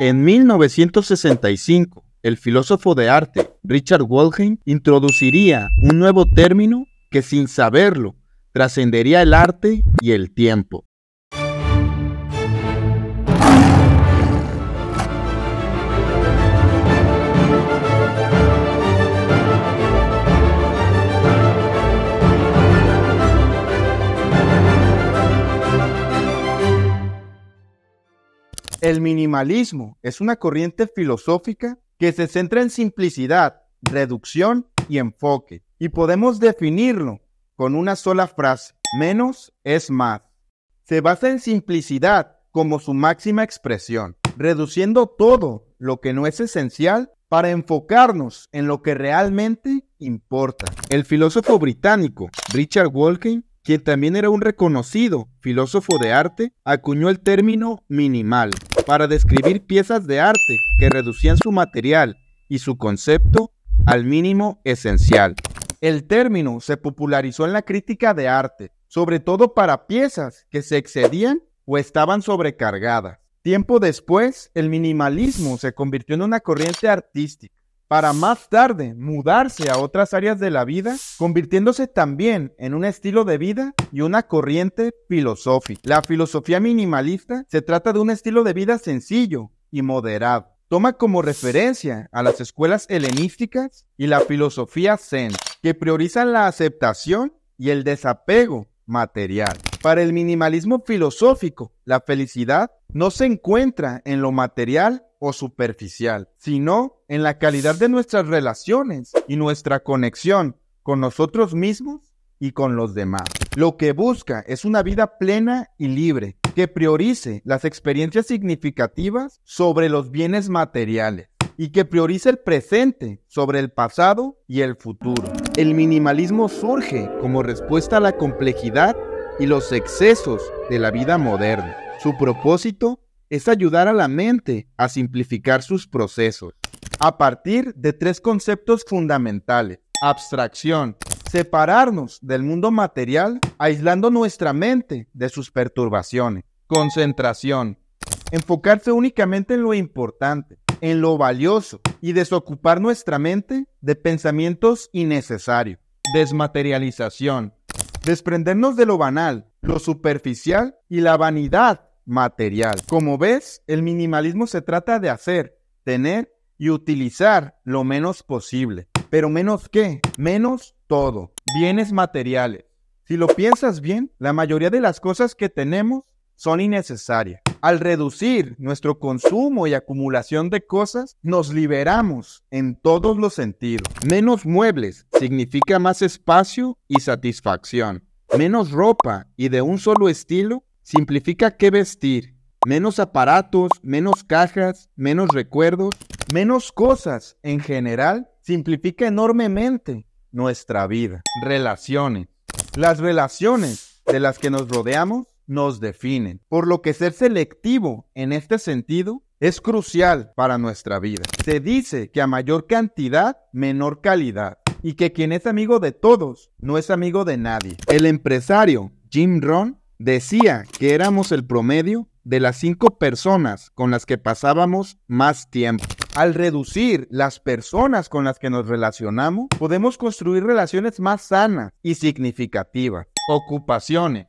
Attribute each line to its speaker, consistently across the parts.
Speaker 1: En 1965, el filósofo de arte Richard Wolheim introduciría un nuevo término que sin saberlo trascendería el arte y el tiempo. El minimalismo es una corriente filosófica que se centra en simplicidad, reducción y enfoque. Y podemos definirlo con una sola frase, menos es más. Se basa en simplicidad como su máxima expresión, reduciendo todo lo que no es esencial para enfocarnos en lo que realmente importa. El filósofo británico Richard Walken, quien también era un reconocido filósofo de arte, acuñó el término minimal para describir piezas de arte que reducían su material y su concepto al mínimo esencial. El término se popularizó en la crítica de arte, sobre todo para piezas que se excedían o estaban sobrecargadas. Tiempo después, el minimalismo se convirtió en una corriente artística para más tarde mudarse a otras áreas de la vida, convirtiéndose también en un estilo de vida y una corriente filosófica. La filosofía minimalista se trata de un estilo de vida sencillo y moderado. Toma como referencia a las escuelas helenísticas y la filosofía zen, que priorizan la aceptación y el desapego material. Para el minimalismo filosófico, la felicidad no se encuentra en lo material o superficial, sino en la calidad de nuestras relaciones y nuestra conexión con nosotros mismos y con los demás. Lo que busca es una vida plena y libre, que priorice las experiencias significativas sobre los bienes materiales y que priorice el presente sobre el pasado y el futuro. El minimalismo surge como respuesta a la complejidad y los excesos de la vida moderna. Su propósito es ayudar a la mente a simplificar sus procesos a partir de tres conceptos fundamentales. Abstracción, separarnos del mundo material, aislando nuestra mente de sus perturbaciones. Concentración, enfocarse únicamente en lo importante, en lo valioso y desocupar nuestra mente de pensamientos innecesarios. Desmaterialización, desprendernos de lo banal, lo superficial y la vanidad material. Como ves, el minimalismo se trata de hacer, tener y utilizar lo menos posible. Pero menos qué? Menos todo. Bienes materiales. Si lo piensas bien, la mayoría de las cosas que tenemos son innecesarias. Al reducir nuestro consumo y acumulación de cosas, nos liberamos en todos los sentidos. Menos muebles significa más espacio y satisfacción. Menos ropa y de un solo estilo Simplifica qué vestir. Menos aparatos, menos cajas, menos recuerdos, menos cosas en general. Simplifica enormemente nuestra vida. Relaciones. Las relaciones de las que nos rodeamos nos definen, por lo que ser selectivo en este sentido es crucial para nuestra vida. Se dice que a mayor cantidad, menor calidad, y que quien es amigo de todos no es amigo de nadie. El empresario Jim Ron decía que éramos el promedio de las cinco personas con las que pasábamos más tiempo. Al reducir las personas con las que nos relacionamos, podemos construir relaciones más sanas y significativas. Ocupaciones.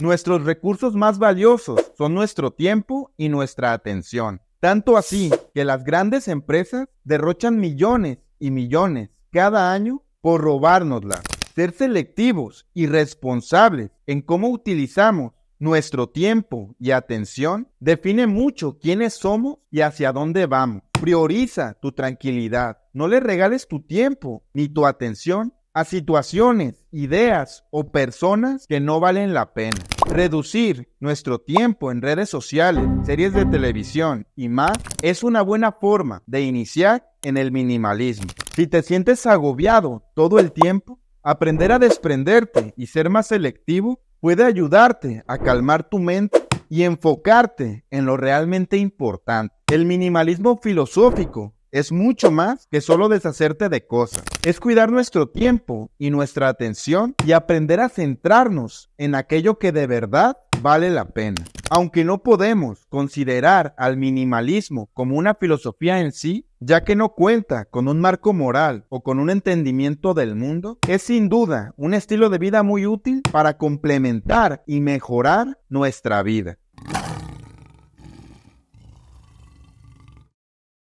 Speaker 1: Nuestros recursos más valiosos son nuestro tiempo y nuestra atención. Tanto así que las grandes empresas derrochan millones y millones cada año por robárnoslas ser selectivos y responsables en cómo utilizamos nuestro tiempo y atención define mucho quiénes somos y hacia dónde vamos. Prioriza tu tranquilidad. No le regales tu tiempo ni tu atención a situaciones, ideas o personas que no valen la pena. Reducir nuestro tiempo en redes sociales, series de televisión y más es una buena forma de iniciar en el minimalismo. Si te sientes agobiado todo el tiempo, Aprender a desprenderte y ser más selectivo puede ayudarte a calmar tu mente y enfocarte en lo realmente importante. El minimalismo filosófico es mucho más que solo deshacerte de cosas. Es cuidar nuestro tiempo y nuestra atención y aprender a centrarnos en aquello que de verdad vale la pena. Aunque no podemos considerar al minimalismo como una filosofía en sí, ya que no cuenta con un marco moral o con un entendimiento del mundo, es sin duda un estilo de vida muy útil para complementar y mejorar nuestra vida.